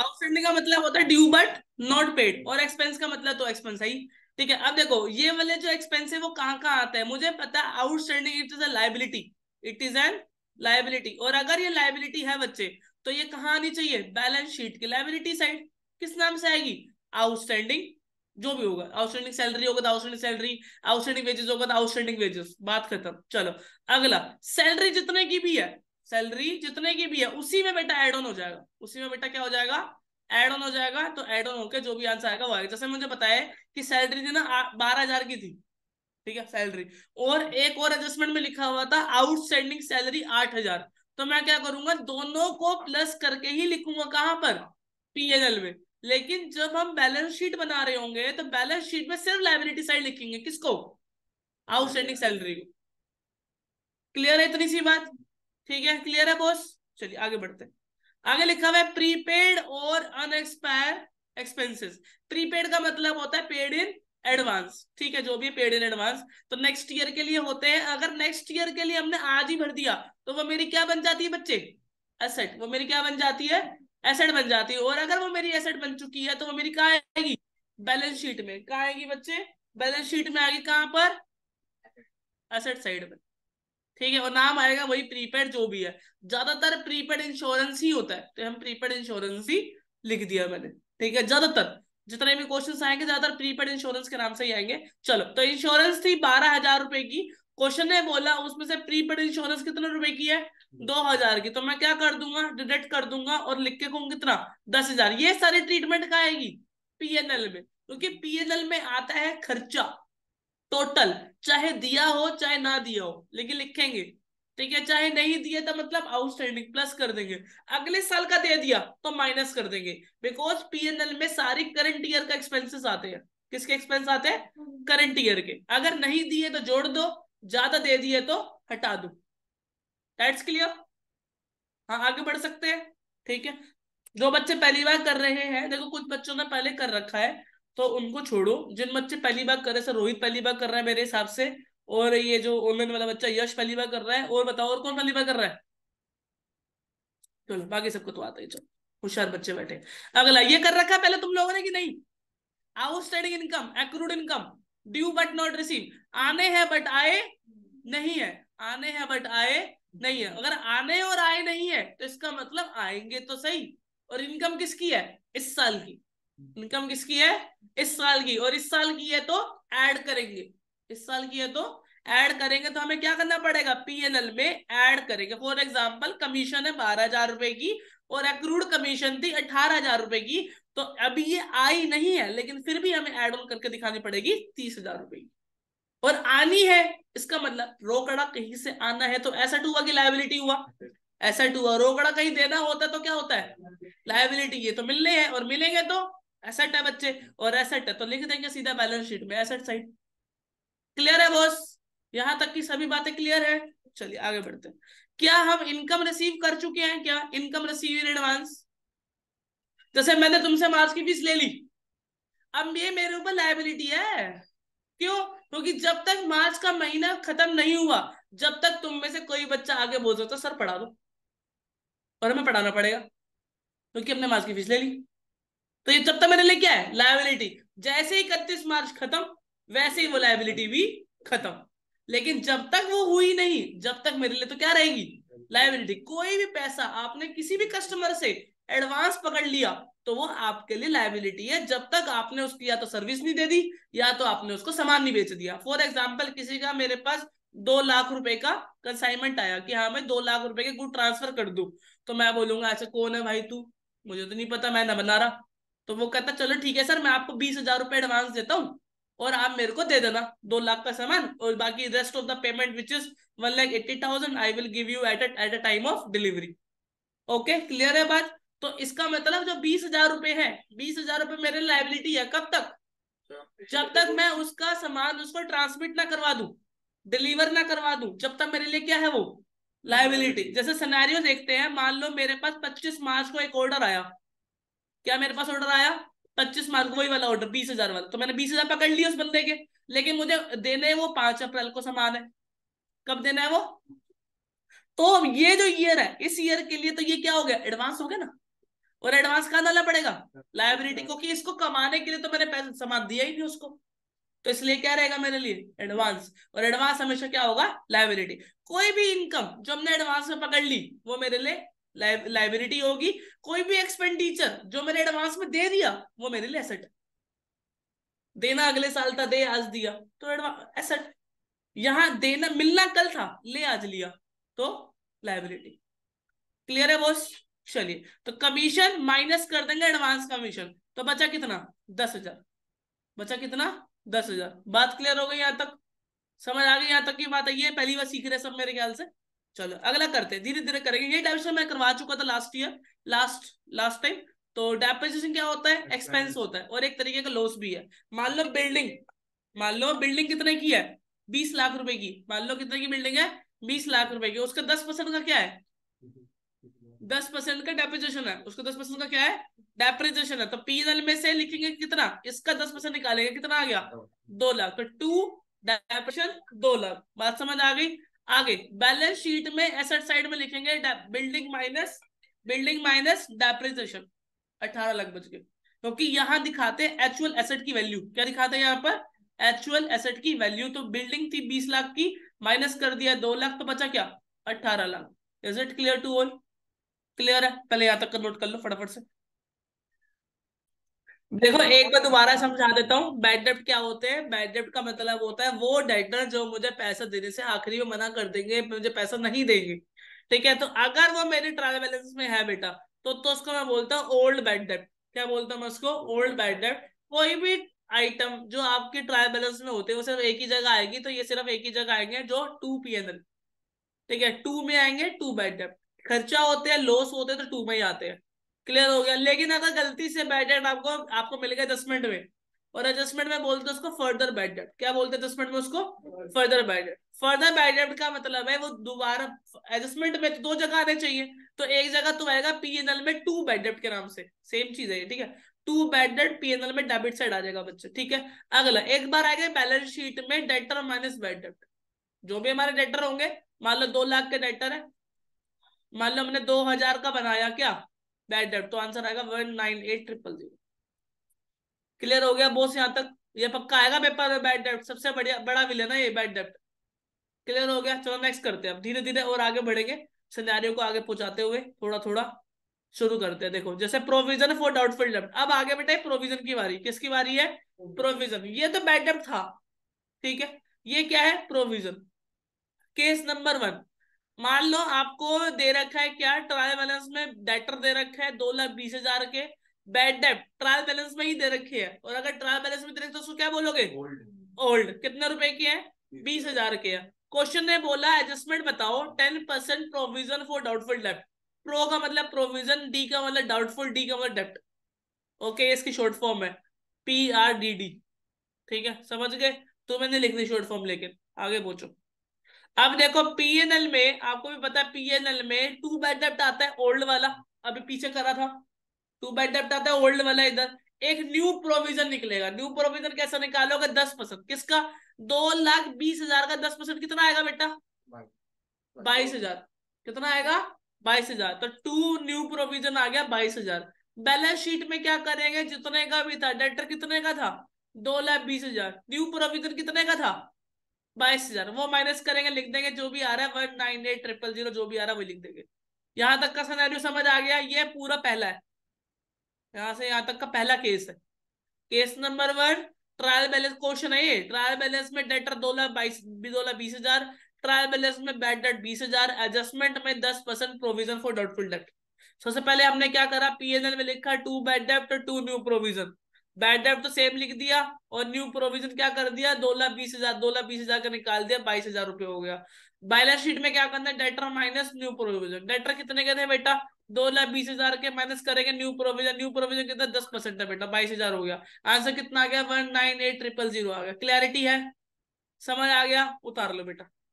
Outstanding का मतलब होता है ड्यू बट नॉट पेड और एक्सपेंस का मतलब तो एक्सपेंस है ही ठीक है अब देखो ये वाले जो एक्सपेंस है वो कहाँ कहाँ आता है मुझे पता है outstanding it is a liability it is an liability और अगर ये लाइबिलिटी है बच्चे तो ये कहाँ आनी चाहिए बैलेंस शीट की लाइबिलिटी साइड किस नाम से आएगी आउटस्टैंडिंग जो भी होगा आउटस्टैंडिंग सैलरी होगा तो आउटस्टैंडिंग सैलरी आउटस्टैंडिंग वेजेस होगा तो आउटस्टैंडिंग वेजेस बात खत्म चलो अगला सैलरी जितने की भी है सैलरी जितने की भी है उसी में बेटा एड ऑन हो जाएगा उसी में बेटा क्या हो जाएगा एड ऑन हो जाएगा तो एड ऑन होकर जो भी आंसर आएगा वो आएगा जैसे मुझे बताया कि सैलरी थी ना बारह हजार की थी ठीक है सैलरी और एक और एडजस्टमेंट में लिखा हुआ था आउटस्टैंडिंग सैलरी आठ हजार तो मैं क्या करूंगा दोनों को प्लस करके ही लिखूंगा कहां पर पीएनएल में लेकिन जब हम बैलेंस शीट बना रहे होंगे तो बैलेंस शीट में सिर्फ लाइबिलिटी साइड लिखेंगे किसको आउटस्टैंडिंग सैलरी को क्लियर है इतनी सी बात ठीक है क्लियर है बॉस चलिए आगे बढ़ते हैं आगे लिखा हुआ है प्रीपेड और अनएक्सपायर एक्सपेंसेस प्रीपेड का मतलब होता है पेड इन एडवांस ठीक है जो भी पेड इन एडवांस तो नेक्स्ट ईयर के लिए होते हैं अगर नेक्स्ट ईयर के लिए हमने आज ही भर दिया तो वो मेरी क्या बन जाती है बच्चे एसेट वो मेरी क्या बन जाती है एसेट बन जाती है और अगर वो मेरी एसेट बन चुकी है तो वो मेरी कहा आएगी बैलेंस शीट में कहा आएगी बच्चे बैलेंस शीट में आएगी कहां पर एसेट साइड में ठीक है और नाम आएगा वही प्रीपेड जो भी है ज्यादातर प्रीपेड इंश्योरेंस ही होता है तो हम प्रीपेड इंश्योरेंस ही लिख दिया मैंने ठीक है ज्यादातर जितने भी क्वेश्चंस आएंगे ज्यादातर प्रीपेड इंश्योरेंस के नाम से ही आएंगे चलो तो इंश्योरेंस थी बारह हजार रुपए की क्वेश्चन ने बोला उसमें से प्रीपेड इंश्योरेंस कितने रुपए की है दो हजार की तो मैं क्या कर दूंगा डिडक्ट कर दूंगा और लिख के कहूँ कितना दस हजार ये सारी ट्रीटमेंट का आएगी पीएनएल में क्योंकि तो पीएनएल में आता है खर्चा टोटल चाहे दिया हो चाहे ना दिया हो लेकिन लिखेंगे ठीक है चाहे नहीं दिए तो मतलब आउटस्टैंडिंग प्लस कर देंगे अगले साल का दे दिया तो माइनस कर देंगे बिकॉज पीएनएल में सारी करंट ईयर का एक्सपेंसेस आते हैं किसके एक्सपेंस आते हैं करंट हम्म। ईयर के अगर नहीं दिए तो जोड़ दो ज्यादा दे दिए तो हटा दो दैट्स क्लियर हाँ आगे बढ़ सकते हैं ठीक है जो बच्चे पहली बार कर रहे हैं देखो कुछ बच्चों ने पहले कर रखा है तो उनको छोड़ो जिन बच्चे पहली बार कर रहे सर रोहित पहली बार कर रहा है मेरे हिसाब से और ये जो ओमेन वाला बच्चा यश पहली बार कर रहा है और बताओ और कौन पहली बार कर रहा है चलो बाकी सबको तो आता ही चलो होशियार बच्चे बैठे अगला ये कर रखा है पहले तुम लोगों ने कि नहीं outstanding income accrued income due but not receive आने हैं बट आए नहीं है आने हैं बट आए नहीं है अगर आने और आए नहीं है तो इसका मतलब आएंगे तो सही और इनकम किसकी है इस साल की इनकम किसकी है इस साल की और इस साल की है तो ऐड करेंगे इस साल की है तो ऐड करेंगे तो हमें क्या करना पड़ेगा पीएनएल में ऐड करेंगे फॉर एग्जाम्पल कमीशन है बारह हजार रुपए की और अक्रूड कमीशन थी अठारह हजार रुपए की तो अभी ये आई नहीं है लेकिन फिर भी हमें एड ऑन करके दिखानी पड़ेगी तीस हजार रुपए की और आनी है इसका मतलब रोकड़ा कहीं से आना है तो एसेट हुआ कि लाइबिलिटी हुआ एसेट हुआ रोकड़ा कहीं देना होता तो क्या होता है लाइबिलिटी ये तो मिलने हैं और मिलेंगे तो एसेट है बच्चे और एसेट है तो लिख देंगे सीधा बैलेंस शीट में एसेट साइड क्लियर है बॉस यहां तक की सभी बातें क्लियर है चलिए आगे बढ़ते हैं क्या हम इनकम रिसीव कर चुके हैं क्या इनकम रिसीव इन एडवांस जैसे मैंने तुमसे मार्च की फीस ले ली अब ये मेरे ऊपर लाइबिलिटी है क्यों क्योंकि तो जब तक मार्च का महीना खत्म नहीं हुआ जब तक तुम में से कोई बच्चा आगे बोल रहा तो सर पढ़ा दो और हमें पढ़ाना पड़ेगा क्योंकि तो हमने मार्च की फीस ले ली तो ये तब तक मैंने क्या है लाइबिलिटी जैसे ही इकतीस मार्च खत्म वैसे ही वो लाइबिलिटी भी खत्म लेकिन जब तक वो हुई नहीं जब तक मेरे लिए तो क्या रहेगी लाइबिलिटी कोई भी पैसा आपने किसी भी कस्टमर से एडवांस पकड़ लिया तो वो आपके लिए लाइबिलिटी है जब तक आपने उसकी या तो सर्विस नहीं दे दी या तो आपने उसको सामान नहीं बेच दिया फॉर एग्जाम्पल किसी का मेरे पास दो लाख रुपए का कंसाइनमेंट आया कि हाँ मैं दो लाख रुपए के गुड ट्रांसफर कर दू तो मैं बोलूंगा ऐसे अच्छा, कौन है भाई तू मुझे तो नहीं पता मैं ना बना रहा तो वो कहता चलो ठीक है सर मैं आपको बीस हजार रुपए एडवांस देता हूँ और आप मेरे को दे देना दो लाख का सामान और बाकी rest of the payment which is one lakh eighty thousand I will give you at at a time of delivery okay clear है बात तो इसका मतलब जो बीस हजार रुपए है बीस हजार रुपए मेरे लाइबिलिटी है कब तक जब तक मैं उसका सामान उसको ट्रांसमिट ना करवा दू डिलीवर ना करवा दू जब तक मेरे लिए क्या है वो लाइबिलिटी जैसे सिनेरियो देखते हैं मान लो मेरे पास 25 मार्च को एक ऑर्डर आया क्या मेरे पास ऑर्डर आया पच्चीस मार्च वही वाला ऑर्डर बीस हजार वाला तो मैंने बीस हजार पकड़ लिया उस बंदे के लेकिन मुझे देने वो पांच अप्रैल को सामान है कब देना है वो तो ये जो ईयर है इस ईयर के लिए तो ये क्या हो गया एडवांस हो गया ना और एडवांस कहा डालना पड़ेगा लाइब्रेटी क्योंकि इसको कमाने के लिए तो मैंने पैसा सामान दिया ही नहीं उसको तो इसलिए क्या रहेगा मेरे लिए एडवांस और एडवांस हमेशा क्या होगा लाइबिलिटी कोई भी इनकम जो हमने एडवांस में पकड़ ली वो मेरे लिए लाइबिलिटी होगी कोई भी एक्सपेंडिचर जो मैंने एडवांस में दे दिया वो मेरे लिए एसेट देना अगले साल था दे आज दिया तो एसेट यहां देना मिलना कल था ले आज लिया तो लाइबिलिटी क्लियर है बोस चलिए तो कमीशन माइनस कर देंगे एडवांस कमीशन तो बचा कितना दस हजार बचा कितना दस हजार बात क्लियर हो गई यहां तक समझ आ गई यहां तक की बात है ये पहली बार सीख रहे सब मेरे ख्याल से चलो अगला करते हैं धीरे धीरे करेंगे ये डेप्रिसिएशन मैं करवा चुका था last year last last time तो डेप्रिसिएशन क्या होता है एक्सपेंस होता है और एक तरीके का लॉस भी है मान लो बिल्डिंग मान लो बिल्डिंग कितने की है बीस लाख रुपए की मान लो कितने की बिल्डिंग है बीस लाख रुपए की उसका दस परसेंट का क्या है दस परसेंट का डेपोजेशन है उसका दस परसेंट का क्या है डेप्रिजेशन है तो पी एल में से लिखेंगे कितना इसका दस परसेंट निकालेंगे कितना आ गया दो लाख तो टू डेप्रेशन दो लाख बात समझ आ गई आगे बैलेंस शीट में एसेट साइड में लिखेंगे building minus building minus depreciation अठारह लाख बच गए क्योंकि यहां दिखाते एक्चुअल एसेट की वैल्यू क्या दिखाते हैं यहाँ पर एक्चुअल एसेट की वैल्यू तो बिल्डिंग थी बीस लाख की माइनस कर दिया दो लाख तो बचा क्या अठारह lakh is it clear to all clear है पहले यहां तक नोट कर लो फटाफट से देखो एक बार दोबारा समझा देता हूँ बैड डेप्ट क्या होते हैं बैड डेप्ट का मतलब होता है वो डेटर जो मुझे पैसा देने से आखिरी में मना कर देंगे मुझे पैसा नहीं देंगे ठीक है तो अगर वो मेरे ट्रायल बैलेंस में है बेटा तो तो उसको मैं बोलता हूँ ओल्ड बैड डेप्ट क्या बोलता हूँ मैं उसको ओल्ड बैड डेप्ट कोई भी आइटम जो आपके ट्रायल बैलेंस में होते हैं वो सिर्फ एक ही जगह आएगी तो ये सिर्फ एक ही जगह आएंगे जो टू पी एन एल ठीक है टू में आएंगे टू बैड डेप्ट खर्चा होते हैं लॉस होते हैं तो टू में ही आते हैं क्लियर हो गया लेकिन अगर गलती से बैड डेट आपको आपको मिल गया दस मिनट में और एडजस्टमेंट में बोलते उसको फर्दर बैड डेट क्या बोलते हैं एडजस्टमेंट में उसको further bad debt further bad debt का मतलब है वो दोबारा एडजस्टमेंट में तो दो जगह आने चाहिए तो एक जगह तो आएगा पीएनएल में टू बैड डेट के नाम से सेम चीज है ठीक है टू बैड डेट पीएनएल में डेबिट साइड आ जाएगा बच्चे ठीक है अगला एक बार आएगा बैलेंस शीट में डेटर माइनस बैड डेट जो भी हमारे डेटर होंगे मान लो दो लाख के डेटर है मान लो हमने दो का बनाया क्या बैड डेट तो आंसर आएगा one nine eight triple zero clear हो गया बोस यहाँ तक ये पक्का आएगा पेपर में बैड डेप्ट सबसे बढ़िया बड़ा विलन है ये बैड डेप्ट क्लियर हो गया चलो नेक्स्ट करते हैं अब धीरे धीरे और आगे बढ़ेंगे सिनेरियो को आगे पहुंचाते हुए थोड़ा थोड़ा शुरू करते हैं देखो जैसे प्रोविजन फॉर डाउटफुल डेप्ट अब आगे बेटा प्रोविजन की बारी किसकी बारी है प्रोविजन ये तो बैड डेप्ट था ठीक है ये क्या है प्रोविजन केस नंबर वन मान लो आपको दे रखा है क्या ट्रायल बैलेंस में डेटर दे रखा है दो लाख बीस हजार के बैड डेट ट्रायल बैलेंस में ही दे रखी है और अगर ट्रायल बैलेंस में दे रखे तो उसको क्या बोलोगे ओल्ड कितने रुपए की है बीस हजार के क्वेश्चन ने बोला एडजस्टमेंट बताओ ten percent provision for doubtful डेप्ट प्रो का मतलब प्रोविजन डी का मतलब डाउटफुल डी का मतलब डेप्ट ओके इसकी शॉर्ट फॉर्म है पी आर डी डी ठीक है समझ गए तो मैंने लिखनी शॉर्ट फॉर्म लेके आगे पूछो अब देखो पीएनएल में आपको भी पता है पीएनएल में टू बैड डेप्ट आता है ओल्ड वाला अभी पीछे करा था टू बैड डेप्ट आता है ओल्ड वाला इधर एक न्यू प्रोविजन निकलेगा न्यू प्रोविजन कैसा निकालोगे दस परसेंट किसका दो लाख बीस हजार का दस परसेंट कितना आएगा बेटा बाईस हजार कितना आएगा बाईस हजार तो टू न्यू प्रोविजन आ गया बाईस हजार बैलेंस शीट में क्या करेंगे जितने का भी था डेटर कितने का था दो लाख बीस हजार न्यू प्रोविजन कितने का था बाईस हजार वो माइनस करेंगे लिख देंगे जो भी आ रहा है one nine eight triple zero जो भी आ रहा है वो लिख देंगे यहां तक का सिनेरियो समझ आ गया ये पूरा पहला है यहां से यहां तक का पहला केस है case number one trial balance question है ये ट्रायल बैलेंस में डेटर दो लाख बाईस दो लाख बीस हजार ट्रायल बैलेंस में बैड डेट बीस हजार एडजस्टमेंट में दस percent provision for doubtful debt सबसे पहले हमने क्या करा पीएनएल में लिखा to bad debt to new provision bad debt तो सेम लिख दिया और न्यू प्रोविजन क्या कर दिया दो लाख बीस हजार दो लाख बीस हजार का निकाल दिया बाईस हजार रुपये हो गया बैलेंस शीट में क्या करना है debtor minus new provision debtor कितने के थे बेटा दो लाख बीस हजार के माइनस करेंगे न्यू प्रोविजन न्यू प्रोविजन कितना दस परसेंट है बेटा बाईस हजार हो गया आंसर कितना आ गया one nine eight triple zero आ गया क्लैरिटी है समझ आ गया उतार लो बेटा